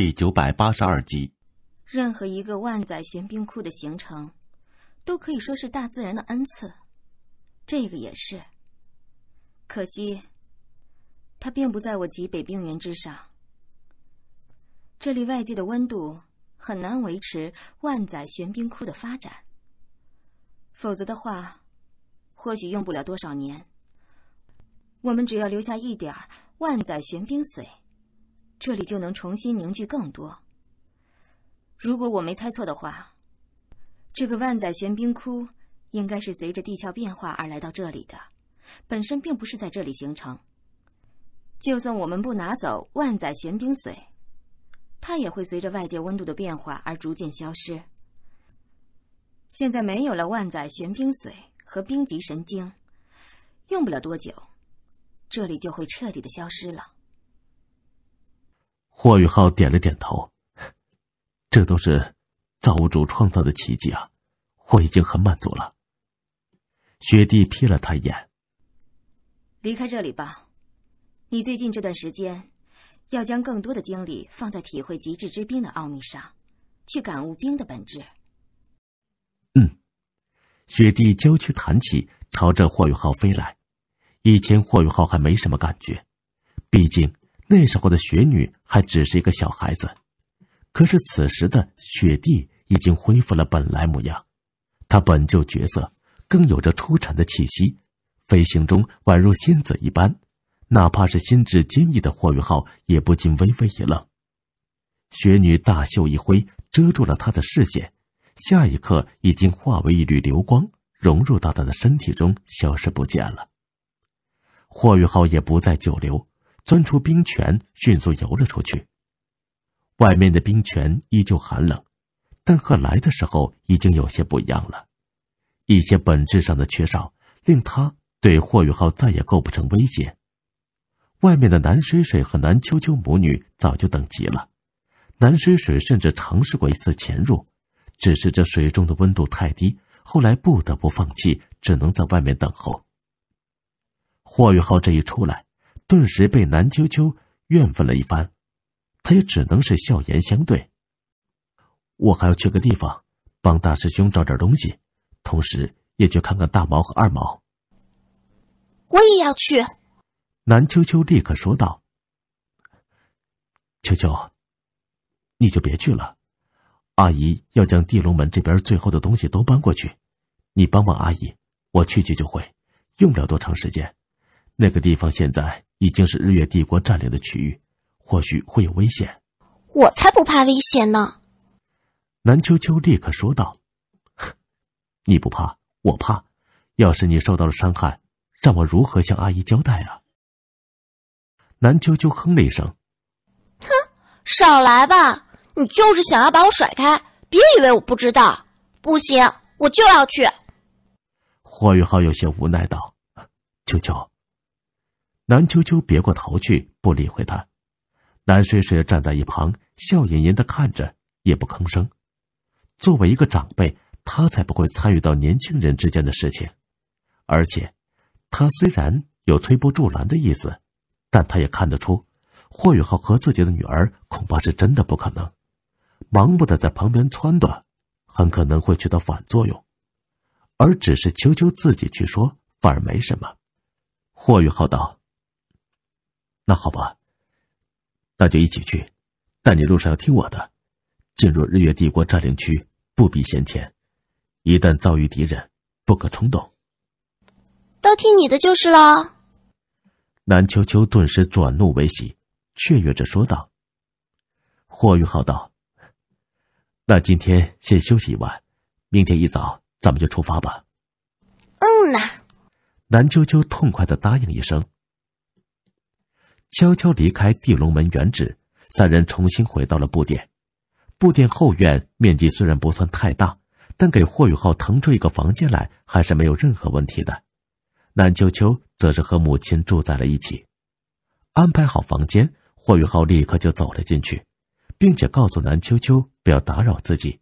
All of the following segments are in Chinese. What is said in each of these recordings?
第九百八十二集，任何一个万载玄冰窟的形成，都可以说是大自然的恩赐。这个也是。可惜，它并不在我极北冰原之上。这里外界的温度很难维持万载玄冰窟的发展。否则的话，或许用不了多少年，我们只要留下一点儿万载玄冰髓。这里就能重新凝聚更多。如果我没猜错的话，这个万载玄冰窟应该是随着地壳变化而来到这里的，本身并不是在这里形成。就算我们不拿走万载玄冰髓，它也会随着外界温度的变化而逐渐消失。现在没有了万载玄冰髓和冰级神经，用不了多久，这里就会彻底的消失了。霍宇浩点了点头，这都是造物主创造的奇迹啊！我已经很满足了。雪帝瞥了他一眼，离开这里吧。你最近这段时间，要将更多的精力放在体会极致之冰的奥秘上，去感悟冰的本质。嗯。雪地娇躯弹起，朝着霍宇浩飞来。以前霍宇浩还没什么感觉，毕竟……那时候的雪女还只是一个小孩子，可是此时的雪帝已经恢复了本来模样。他本就绝色，更有着出尘的气息，飞行中宛如仙子一般。哪怕是心智坚毅的霍雨浩，也不禁微微一愣。雪女大袖一挥，遮住了他的视线，下一刻已经化为一缕流光，融入到他的身体中，消失不见了。霍雨浩也不再久留。钻出冰泉，迅速游了出去。外面的冰泉依旧寒冷，但和来的时候已经有些不一样了。一些本质上的缺少，令他对霍雨浩再也构不成威胁。外面的南水水和南秋秋母女早就等急了。南水水甚至尝试过一次潜入，只是这水中的温度太低，后来不得不放弃，只能在外面等候。霍雨浩这一出来。顿时被南秋秋怨愤了一番，他也只能是笑颜相对。我还要去个地方，帮大师兄找点东西，同时也去看看大毛和二毛。我也要去，南秋秋立刻说道：“秋秋，你就别去了，阿姨要将地龙门这边最后的东西都搬过去，你帮帮阿姨。我去去就回，用不了多长时间。那个地方现在……”已经是日月帝国占领的区域，或许会有危险。我才不怕危险呢！南秋秋立刻说道：“你不怕，我怕。要是你受到了伤害，让我如何向阿姨交代啊？”南秋秋哼了一声：“哼，少来吧！你就是想要把我甩开，别以为我不知道。不行，我就要去。”霍雨浩有些无奈道：“秋秋。”南秋秋别过头去，不理会他。南水水站在一旁，笑吟吟的看着，也不吭声。作为一个长辈，他才不会参与到年轻人之间的事情。而且，他虽然有推波助澜的意思，但他也看得出，霍雨浩和自己的女儿恐怕是真的不可能。忙不得在旁边撺掇，很可能会起到反作用。而只是秋秋自己去说，反而没什么。霍雨浩道。那好吧，那就一起去。但你路上要听我的，进入日月帝国占领区不比先前，一旦遭遇敌人，不可冲动。都听你的就是了。南秋秋顿时转怒为喜，雀跃着说道。霍玉浩道：“那今天先休息一晚，明天一早咱们就出发吧。”嗯呐，南秋秋痛快的答应一声。悄悄离开地龙门原址，三人重新回到了布店。布店后院面积虽然不算太大，但给霍雨浩腾出一个房间来还是没有任何问题的。南秋秋则是和母亲住在了一起。安排好房间，霍雨浩立刻就走了进去，并且告诉南秋秋不要打扰自己，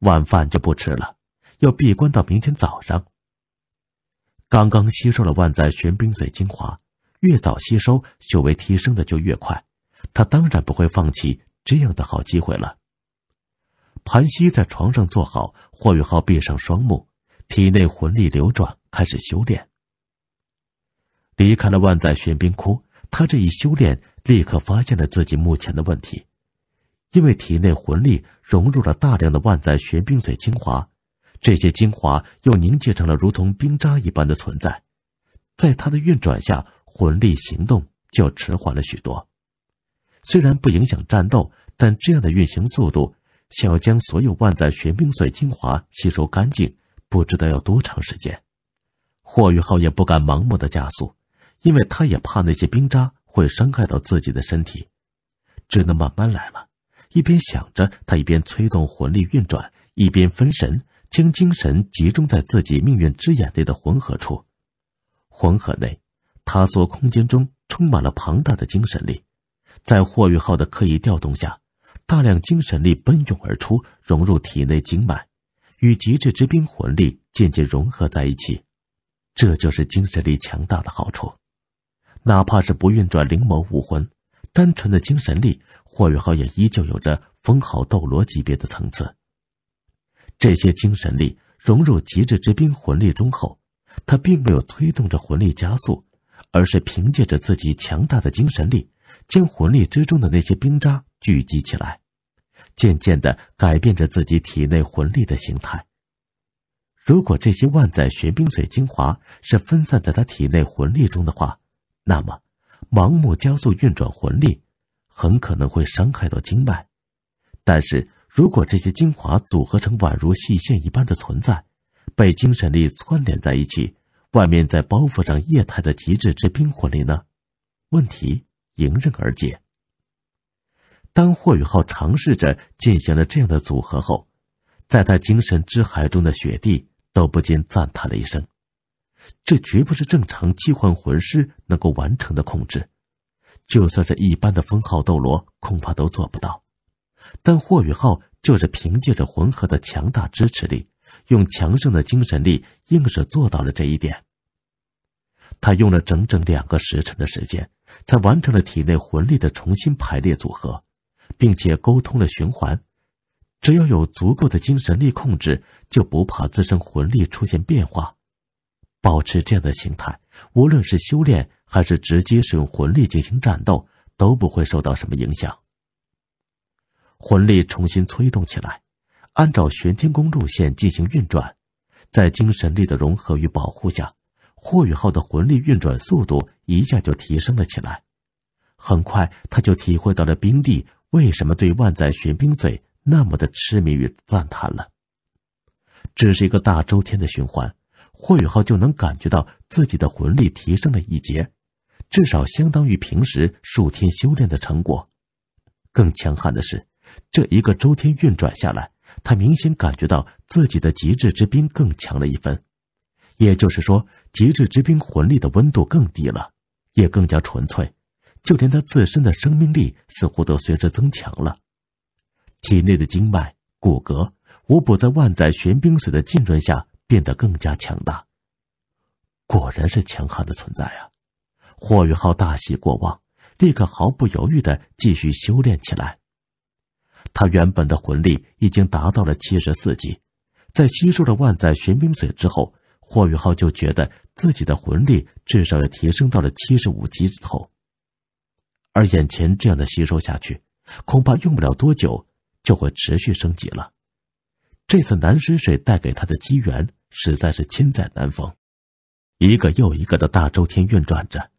晚饭就不吃了，要闭关到明天早上。刚刚吸收了万载玄冰髓精华。越早吸收，修为提升的就越快。他当然不会放弃这样的好机会了。盘膝在床上坐好，霍雨浩闭上双目，体内魂力流转，开始修炼。离开了万载玄冰窟，他这一修炼立刻发现了自己目前的问题，因为体内魂力融入了大量的万载玄冰髓精华，这些精华又凝结成了如同冰渣一般的存在，在他的运转下。魂力行动就迟缓了许多，虽然不影响战斗，但这样的运行速度，想要将所有万载玄冰髓精华吸收干净，不知道要多长时间。霍雨浩也不敢盲目的加速，因为他也怕那些冰渣会伤害到自己的身体，只能慢慢来了。一边想着，他一边催动魂力运转，一边分神，将精神集中在自己命运之眼内的魂核处。魂核内。塔索空间中充满了庞大的精神力，在霍雨浩的刻意调动下，大量精神力奔涌而出，融入体内经脉，与极致之冰魂力渐渐融合在一起。这就是精神力强大的好处，哪怕是不运转灵眸武魂，单纯的精神力，霍雨浩也依旧有着封号斗罗级别的层次。这些精神力融入极致之冰魂力中后，他并没有催动着魂力加速。而是凭借着自己强大的精神力，将魂力之中的那些冰渣聚集起来，渐渐地改变着自己体内魂力的形态。如果这些万载玄冰髓精华是分散在他体内魂力中的话，那么盲目加速运转魂力，很可能会伤害到经脉。但是如果这些精华组合成宛如细线一般的存在，被精神力串联在一起。外面在包袱上液态的极致之冰魂力呢？问题迎刃而解。当霍雨浩尝试着进行了这样的组合后，在他精神之海中的雪帝都不禁赞叹了一声：“这绝不是正常替换魂师能够完成的控制，就算是一般的封号斗罗恐怕都做不到。”但霍雨浩就是凭借着魂核的强大支持力。用强盛的精神力，硬是做到了这一点。他用了整整两个时辰的时间，才完成了体内魂力的重新排列组合，并且沟通了循环。只要有足够的精神力控制，就不怕自身魂力出现变化。保持这样的形态，无论是修炼还是直接使用魂力进行战斗，都不会受到什么影响。魂力重新催动起来。按照玄天宫路线进行运转，在精神力的融合与保护下，霍雨浩的魂力运转速度一下就提升了起来。很快，他就体会到了冰帝为什么对万载玄冰髓那么的痴迷与赞叹了。这是一个大周天的循环，霍雨浩就能感觉到自己的魂力提升了一截，至少相当于平时数天修炼的成果。更强悍的是，这一个周天运转下来。他明显感觉到自己的极致之冰更强了一分，也就是说，极致之冰魂力的温度更低了，也更加纯粹，就连他自身的生命力似乎都随之增强了，体内的经脉、骨骼无不在万载玄冰水的浸润下变得更加强大。果然是强悍的存在啊！霍宇浩大喜过望，立刻毫不犹豫的继续修炼起来。他原本的魂力已经达到了七十四级，在吸收了万载玄冰水之后，霍雨浩就觉得自己的魂力至少要提升到了七十五级之后。而眼前这样的吸收下去，恐怕用不了多久就会持续升级了。这次南水水带给他的机缘实在是千载难逢，一个又一个的大周天运转着，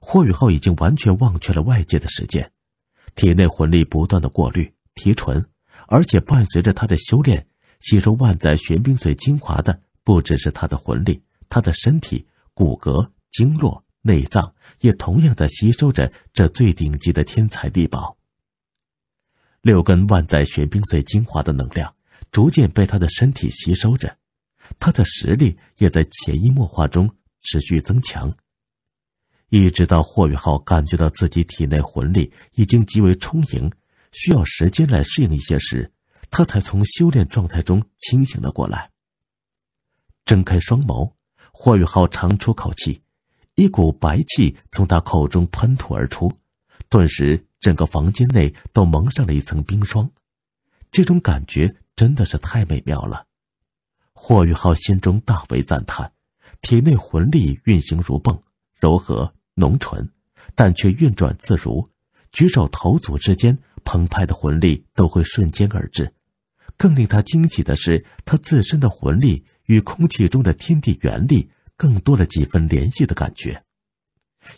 霍雨浩已经完全忘却了外界的时间，体内魂力不断的过滤。提纯，而且伴随着他的修炼，吸收万载玄冰髓精华的不只是他的魂力，他的身体骨骼、经络、内脏也同样在吸收着这最顶级的天才地宝。六根万载玄冰髓精华的能量逐渐被他的身体吸收着，他的实力也在潜移默化中持续增强。一直到霍宇浩感觉到自己体内魂力已经极为充盈。需要时间来适应一些时，他才从修炼状态中清醒了过来。睁开双眸，霍雨浩长出口气，一股白气从他口中喷吐而出，顿时整个房间内都蒙上了一层冰霜。这种感觉真的是太美妙了，霍雨浩心中大为赞叹，体内魂力运行如泵，柔和浓醇，但却运转自如，举手投足之间。澎湃的魂力都会瞬间而至。更令他惊喜的是，他自身的魂力与空气中的天地元力更多了几分联系的感觉。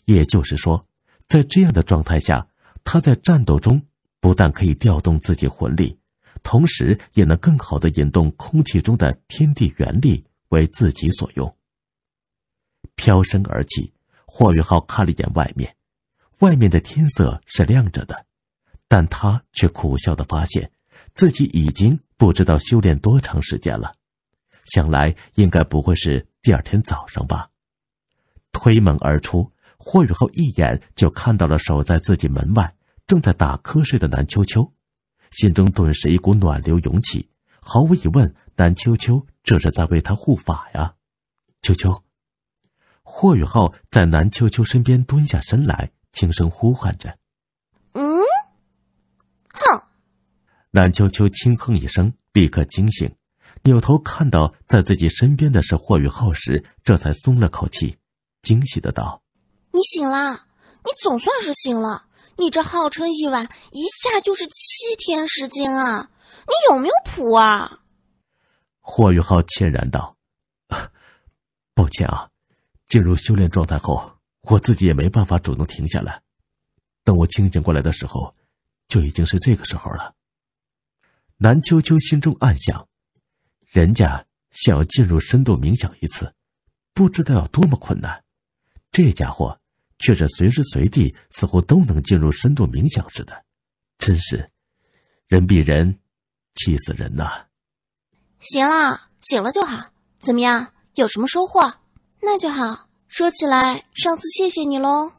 也就是说，在这样的状态下，他在战斗中不但可以调动自己魂力，同时也能更好的引动空气中的天地元力为自己所用。飘身而起，霍宇浩看了一眼外面，外面的天色是亮着的。但他却苦笑的发现，自己已经不知道修炼多长时间了，想来应该不会是第二天早上吧。推门而出，霍雨浩一眼就看到了守在自己门外、正在打瞌睡的南秋秋，心中顿时一股暖流涌起。毫无疑问，南秋秋这是在为他护法呀。秋秋，霍雨浩在南秋秋身边蹲下身来，轻声呼唤着。蓝秋秋轻哼一声，立刻惊醒，扭头看到在自己身边的是霍雨浩时，这才松了口气，惊喜的道：“你醒了！你总算是醒了！你这号称一晚，一下就是七天时间啊！你有没有谱啊？”霍雨浩歉然道：“抱歉啊，进入修炼状态后，我自己也没办法主动停下来。等我清醒过来的时候，就已经是这个时候了。”南秋秋心中暗想：“人家想要进入深度冥想一次，不知道要多么困难。这家伙却是随时随地似乎都能进入深度冥想似的，真是人比人，气死人呐！”行了，醒了就好。怎么样，有什么收获？那就好。说起来，上次谢谢你喽。